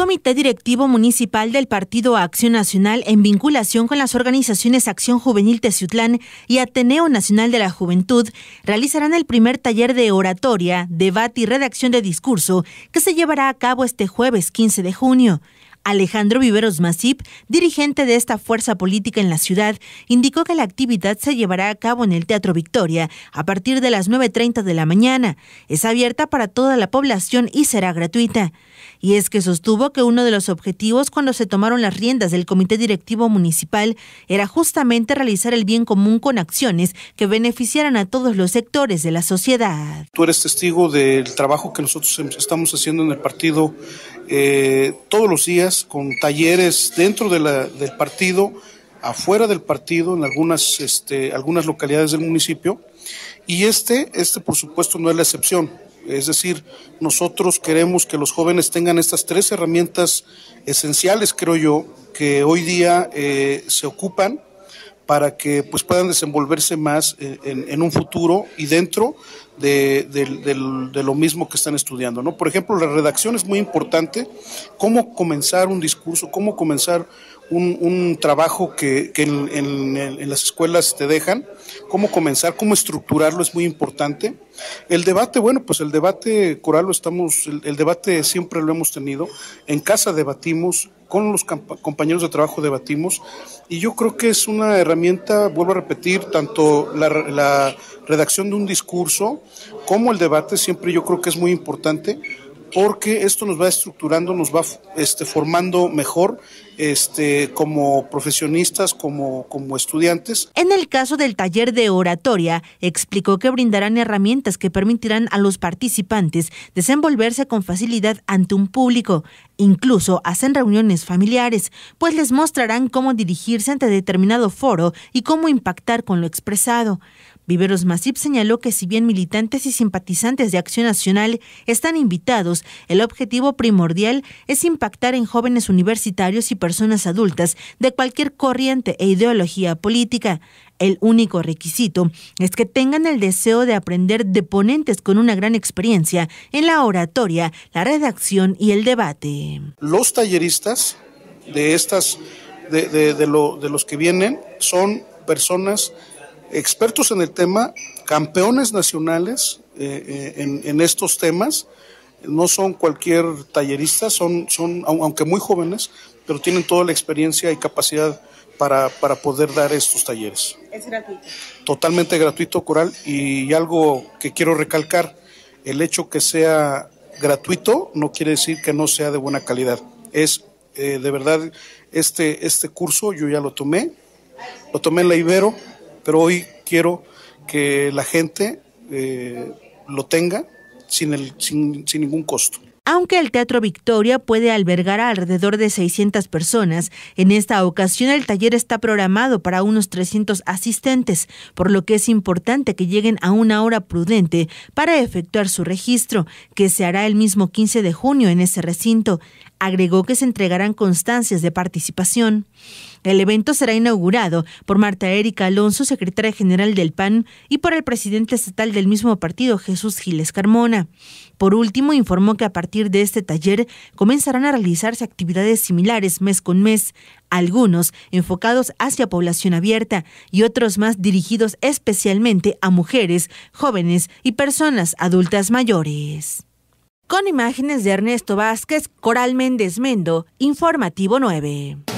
Comité Directivo Municipal del Partido Acción Nacional, en vinculación con las organizaciones Acción Juvenil Teciutlán y Ateneo Nacional de la Juventud, realizarán el primer taller de oratoria, debate y redacción de discurso que se llevará a cabo este jueves 15 de junio. Alejandro Viveros Masip, dirigente de esta fuerza política en la ciudad, indicó que la actividad se llevará a cabo en el Teatro Victoria a partir de las 9.30 de la mañana. Es abierta para toda la población y será gratuita. Y es que sostuvo que uno de los objetivos cuando se tomaron las riendas del Comité Directivo Municipal era justamente realizar el bien común con acciones que beneficiaran a todos los sectores de la sociedad. Tú eres testigo del trabajo que nosotros em, estamos haciendo en el partido eh, todos los días con talleres dentro del partido, afuera del partido, en algunas, este, algunas localidades del municipio. Y este, este por supuesto no es la excepción. Es decir, nosotros queremos que los jóvenes tengan estas tres herramientas esenciales, creo yo, que hoy día eh, se ocupan para que pues, puedan desenvolverse más eh, en un futuro y dentro de, lo mismo que están estudiando. Por ejemplo, la redacción es muy importante, cómo comenzar un discurso, cómo comenzar un, trabajo que, en, las escuelas te dejan, cómo comenzar, cómo estructurarlo es muy importante. El debate, bueno, pues el debate coral lo estamos, el, debate siempre lo hemos tenido, en casa debatimos, con los compañeros de trabajo debatimos y yo creo que es una herramienta, vuelvo a repetir, tanto la, la redacción de un discurso como el debate, siempre yo creo que es muy importante porque esto nos va estructurando, nos va este, formando mejor este, como profesionistas, como, como estudiantes. En el caso del taller de oratoria, explicó que brindarán herramientas que permitirán a los participantes desenvolverse con facilidad ante un público. Incluso hacen reuniones familiares, pues les mostrarán cómo dirigirse ante determinado foro y cómo impactar con lo expresado. Viveros Masip señaló que si bien militantes y simpatizantes de Acción Nacional están invitados, el objetivo primordial es impactar en jóvenes universitarios y personas adultas de cualquier corriente e ideología política. El único requisito es que tengan el deseo de aprender de ponentes con una gran experiencia en la oratoria, la redacción y el debate. Los talleristas de estas de, de los que vienen son personas expertos en el tema, campeones nacionales eh, eh, en, estos temas. No son cualquier tallerista, son, son, aunque muy jóvenes, pero tienen toda la experiencia y capacidad para, poder dar estos talleres. Es gratuito. Totalmente gratuito, Coral. Y algo que quiero recalcar, el hecho que sea gratuito no quiere decir que no sea de buena calidad. Es eh, de verdad, este, este curso yo ya lo tomé, lo tomé en la Ibero, pero hoy quiero que la gente eh, lo tenga sin, sin, sin ningún costo. Aunque el Teatro Victoria puede albergar a alrededor de 600 personas, en esta ocasión el taller está programado para unos 300 asistentes, por lo que es importante que lleguen a una hora prudente para efectuar su registro, que se hará el mismo 15 de junio en ese recinto. Agregó que se entregarán constancias de participación. El evento será inaugurado por Marta Erika Alonso, secretaria general del PAN, y por el presidente estatal del mismo partido, Jesús Giles Carmona. Por último, informó que a partir de este taller comenzarán a realizarse actividades similares mes con mes, algunos enfocados hacia población abierta y otros más dirigidos especialmente a mujeres, jóvenes y personas adultas mayores. Con imágenes de Ernesto Vázquez, Coral Méndez Mendo, Informativo 9.